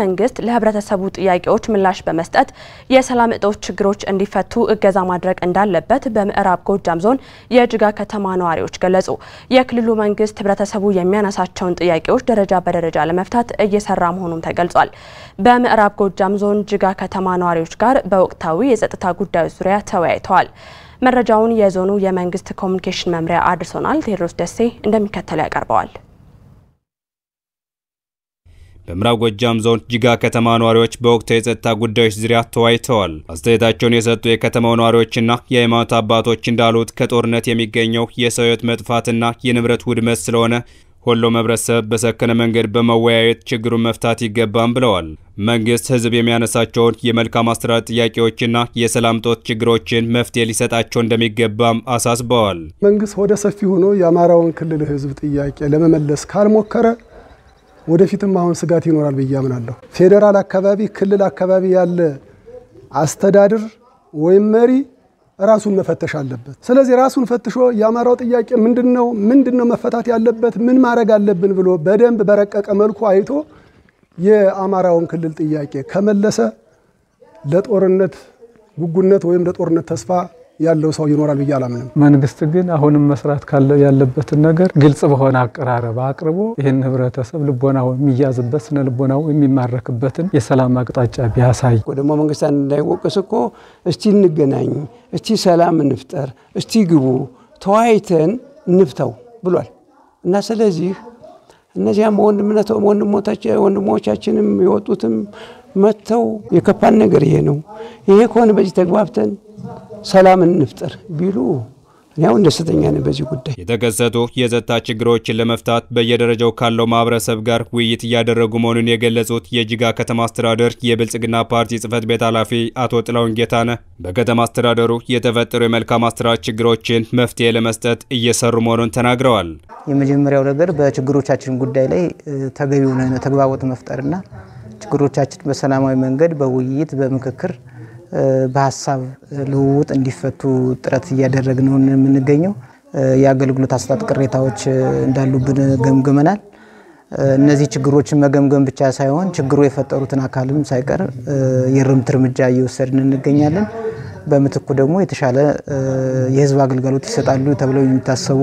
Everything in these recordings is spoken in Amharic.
መንግስት ለህብረተሰቡ ጥያቄዎች ምላሽ በመስጠት የሰላም እጦት ችግሮች እንዲፈቱ እገዛ ማድረግ እንዳለበት በምዕራብ ጎጃም ዞን የጅጋ ከተማ ነዋሪዎች ገለጹ። የክልሉ መንግስት ህብረተሰቡ የሚያነሳቸውን ጥያቄዎች ደረጃ በደረጃ ለመፍታት እየሰራ መሆኑም ተገልጿል። በምዕራብ ጎጃም ዞን ጅጋ ከተማ ነዋሪዎች ጋር በወቅታዊ የጸጥታ ጉዳዮች ዙሪያ ተወያይተዋል። መረጃውን የዞኑ የመንግስት ኮሚኒኬሽን መምሪያ አድርሶናል። ቴድሮስ ደሴ እንደሚከተለው ያቀርበዋል። በምዕራብ ጎጃም ዞን ጅጋ ከተማ ነዋሪዎች በወቅቱ የጸጥታ ጉዳዮች ዙሪያ ተወያይተዋል። አስተያየታቸውን የሰጡ የከተማው ነዋሪዎችና የሃይማኖት አባቶች እንዳሉት ከጦርነት የሚገኘው የሰው መጥፋትና የንብረት ውድመት ስለሆነ ሁሉም ህብረተሰብ በሰከነ መንገድ በመወያየት ችግሩን መፍታት ይገባም ብለዋል። መንግስት ህዝብ የሚያነሳቸውን የመልካም አስተዳደር ጥያቄዎችና የሰላም ጦት ችግሮችን መፍትሄ ሊሰጣቸው እንደሚገባም አሳስበዋል። መንግስት ወደ ሰፊ ሆኖ የአማራውን ክልል ህዝብ ጥያቄ ለመመለስ ካልሞከረ ወደፊትም አሁን ስጋት ይኖራል ብዬ አምናለሁ። ፌዴራል አካባቢ፣ ክልል አካባቢ ያለ አስተዳድር ወይም መሪ ራሱን መፈተሽ አለበት። ስለዚህ ራሱን ፈትሾ የአማራው ጥያቄ ምንድነው፣ ምንድነው መፈታት ያለበት፣ ምን ማድረግ አለብን ብሎ በደንብ በረቀቀ መልኩ አይቶ የአማራውን ክልል ጥያቄ ከመለሰ ለጦርነት ጉጉነት ወይም ለጦርነት ተስፋ ያለው ሰው ይኖራል ብዬ አላምንም። መንግስት ግን አሁንም መስራት ካለ ያለበትን ነገር ግልጽ በሆነ አቀራረብ አቅርቦ ይህን ህብረተሰብ ልቦናው የሚያዝበት ስነ ልቦናው የሚማረክበትን የሰላም አቅጣጫ ቢያሳይ ደግሞ መንግስታን እንዳይወቅስ እኮ እስቲ እንገናኝ፣ እስቲ ሰላም እንፍጠር፣ እስቲ ግቡ፣ ተወያይተን እንፍተው ብሏል እና ስለዚህ እነዚያም ወንድሞቻችንም የወጡትም መጥተው የከፋን ነገር ይሄ ነው ይሄ ከሆነ በዚህ ተግባብተን ሰላም እንፍጠር ቢሉ ያው ደስተኛ ነኝ በዚህ ጉዳይ። የተከሰቱ የጸጥታ ችግሮችን ለመፍታት በየደረጃው ካለው ማህበረሰብ ጋር ውይይት እያደረጉ መሆኑን የገለጹት የጅጋ ከተማ አስተዳደር የብልጽግና ፓርቲ ጽህፈት ቤት ኃላፊ አቶ ጥላውን ጌታነ በከተማ አስተዳደሩ የተፈጠሩ የመልካም አስተዳደር ችግሮችን መፍትሄ ለመስጠት እየሰሩ መሆኑን ተናግረዋል። የመጀመሪያው ነገር በችግሮቻችን ጉዳይ ላይ ተገቢው ተግባቦት መፍጠርና ችግሮቻችን በሰላማዊ መንገድ በውይይት በምክክር በሀሳብ ልውውጥ እንዲፈቱ ጥረት እያደረግ ነው የምንገኘው። የአገልግሎት አሰጣጥ ቅሬታዎች እንዳሉብን ገምግመናል። እነዚህ ችግሮችን መገምገም ብቻ ሳይሆን ችግሩ የፈጠሩትን አካልም ሳይቀር የእርምት እርምጃ እየወሰድን እንገኛለን። በምትኩ ደግሞ የተሻለ የህዝብ አገልግሎት ይሰጣሉ ተብለው የሚታሰቡ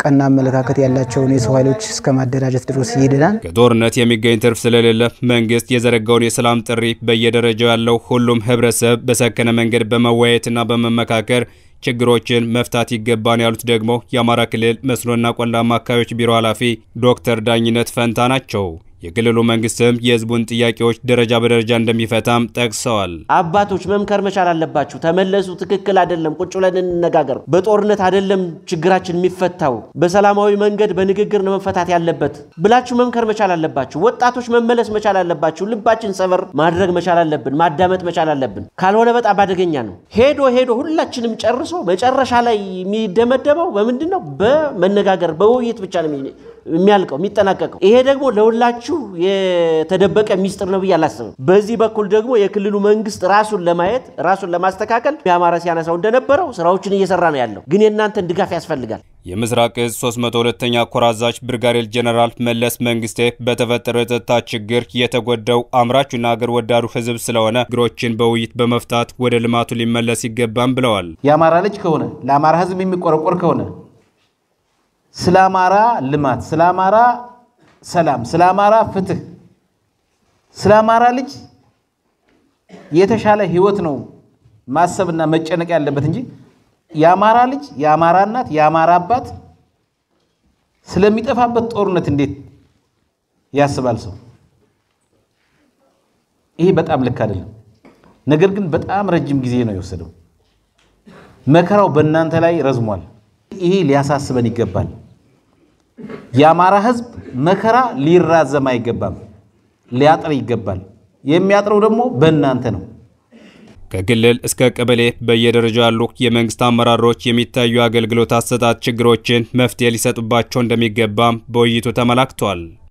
ቀና አመለካከት ያላቸውን የሰው ኃይሎች እስከ ማደራጀት ድረስ ይሄደናል። ከጦርነት የሚገኝ ትርፍ ስለሌለ መንግስት የዘረጋውን የሰላም ጥሪ በየደረጃው ያለው ሁሉም ህብረተሰብ በሰከነ መንገድ በመወያየትና በመመካከር ችግሮችን መፍታት ይገባን ያሉት ደግሞ የአማራ ክልል መስኖና ቆላማ አካባቢዎች ቢሮ ኃላፊ ዶክተር ዳኝነት ፈንታ ናቸው። የክልሉ መንግስትም የህዝቡን ጥያቄዎች ደረጃ በደረጃ እንደሚፈታም ጠቅሰዋል። አባቶች መምከር መቻል አለባችሁ። ተመለሱ፣ ትክክል አይደለም፣ ቁጭ ብለን እንነጋገር። በጦርነት አይደለም ችግራችን የሚፈታው፣ በሰላማዊ መንገድ በንግግር ነው መፈታት ያለበት ብላችሁ መምከር መቻል አለባችሁ። ወጣቶች መመለስ መቻል አለባችሁ። ልባችን ሰበር ማድረግ መቻል አለብን። ማዳመጥ መቻል አለብን። ካልሆነ በጣም አደገኛ ነው። ሄዶ ሄዶ ሁላችንም ጨርሶ መጨረሻ ላይ የሚደመደመው በምንድን ነው? በመነጋገር በውይይት ብቻ ነው የሚያልቀው የሚጠናቀቀው። ይሄ ደግሞ ለሁላችሁ የተደበቀ ሚስጥር ነው ብዬ አላስብም። በዚህ በኩል ደግሞ የክልሉ መንግስት ራሱን ለማየት ራሱን ለማስተካከል የአማራ ሲያነሳው እንደነበረው ስራዎችን እየሰራ ነው ያለው፣ ግን የእናንተን ድጋፍ ያስፈልጋል። የምስራቅ እዝ 302ኛ ኮር አዛዥ ብርጋዴር ጄኔራል መለስ መንግስቴ በተፈጠረው የጸጥታ ችግር የተጎዳው አምራቹና አገር ወዳዱ ህዝብ ስለሆነ ችግሮችን በውይይት በመፍታት ወደ ልማቱ ሊመለስ ይገባም ብለዋል። የአማራ ልጅ ከሆነ ለአማራ ህዝብ የሚቆረቆር ከሆነ ስለ አማራ ልማት፣ ስለ አማራ ሰላም፣ ስለ አማራ ፍትህ፣ ስለ አማራ ልጅ የተሻለ ህይወት ነው ማሰብና መጨነቅ ያለበት እንጂ የአማራ ልጅ የአማራ እናት የአማራ አባት ስለሚጠፋበት ጦርነት እንዴት ያስባል ሰው? ይሄ በጣም ልክ አይደለም። ነገር ግን በጣም ረጅም ጊዜ ነው የወሰደው። መከራው በእናንተ ላይ ረዝሟል። ይሄ ሊያሳስበን ይገባል። የአማራ ህዝብ መከራ ሊራዘም አይገባም፣ ሊያጥር ይገባል። የሚያጥረው ደግሞ በእናንተ ነው። ከክልል እስከ ቀበሌ በየደረጃ ያሉ የመንግስት አመራሮች የሚታዩ አገልግሎት አሰጣጥ ችግሮችን መፍትሄ ሊሰጡባቸው እንደሚገባም በውይይቱ ተመላክቷል።